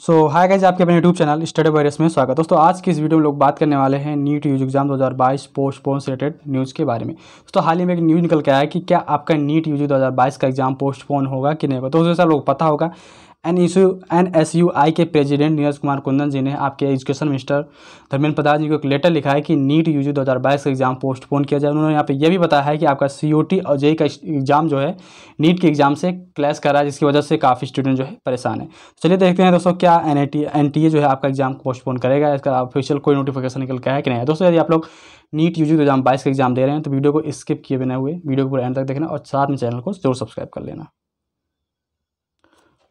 सो hi guys आपके अपने YouTube channel study virus में स्वागत दोस्तों आज की इस वीडियो में लोग बात करने वाले हैं NEET UG exam 2022 postpone related news के बारे में दोस्तों हाल ही में एक न्यूज़ निकल के आया कि क्या आपका नीट यूज 2022 का एग्जाम पोस्टपोन होगा कि नहीं होगा दोस्तों जैसा लोग पता होगा N U N S U I के प्रेसिडेंट नीरज कुमार कुंदन जी ने आपके एजुकेशन मिनिस्टर धर्मेंद्र प्रधान जी को एक लेटर लिखा है कि नीट यू जी दो हज़ार बाईस का एग्ज़ाम पोस्टपोन किया जाए उन्होंने यहाँ पे यह भी बताया है कि आपका सी ओ टी और जेई का एग्ज़ाम जो है नीट के एग्ज़ाम से क्लैश कर रहा है जिसकी वजह से काफ़ी स्टूडेंट जो है परेशान है तो चलिए देखते हैं दोस्तों क्या एन एन टी ए जो है आपका एग्ज़ाम पोस्टपोन करेगा इसका ऑफिशियल कोई नोटिफिकेशन निकल गया है कि नहीं दोस्तों यदि आप लोग नीट यू जी दो हज़ार बाईस का एग्ज़ाम दे रहे हैं तो वीडियो को स्किप किए बिना हुए वीडियो को पूरा एंड तक देखना और साथ में चैनल को जरूर सब्सक्राइब कर लेना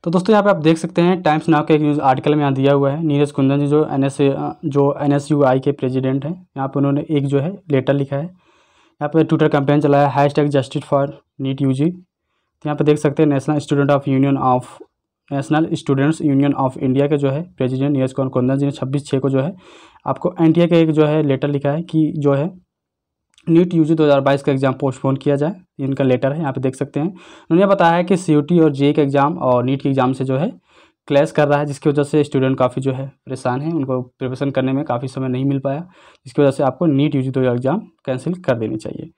तो दोस्तों यहाँ पे आप देख सकते हैं टाइम्स नाव का एक न्यूज़ आर्टिकल में यहाँ दिया हुआ है नीरज कुंदन जी जो एन एस जो एन एस यू आई के प्रेजिडेंट हैं यहाँ पर उन्होंने एक जो है लेटर लिखा है यहाँ पर ट्विटर कैंपेन चलाया है hash tag justice for NEET U G तो यहाँ पर देख सकते हैं national student of union of national students union of India के जो है प्रेजिडेंट नीरज कुमार कुंदन जी ने छब्बीस छः को जो है आपको एन का एक जो है लेटर लिखा है कि जो है नीट यूजी 2022 का एग्ज़ाम पोस्टपोन किया जाए इनका लेटर है यहाँ पे देख सकते हैं उन्होंने बताया है कि सी और जे का एग्ज़ाम और नीट के एग्ज़ाम से जो है क्लैश कर रहा है जिसकी वजह से स्टूडेंट काफ़ी जो है परेशान है उनको प्रिपरेशन करने में काफ़ी समय नहीं मिल पाया जिसकी वजह से आपको नीट यू जी दो एग्ज़ाम कैंसिल कर देनी चाहिए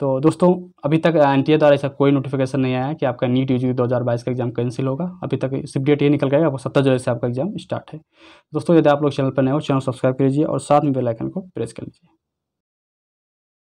तो दोस्तों अभी तक एन टी ए द्वारा ऐसा कोई नोटिफिकेशन नहीं आया कि आपका नीट यू जी दो हज़ार बाईस का एग्ज़ाम कैंसिल होगा अभी तक सिर्फ डेट ये निकल गया आपको सत्तर जुलाई से आपका एग्ज़ाम स्टार्ट है दोस्तों यदि आप लोग चैनल पर नए हो चैनल सब्सक्राइब कर लीजिए और साथ में बेलाइकन को प्रेस कर लीजिए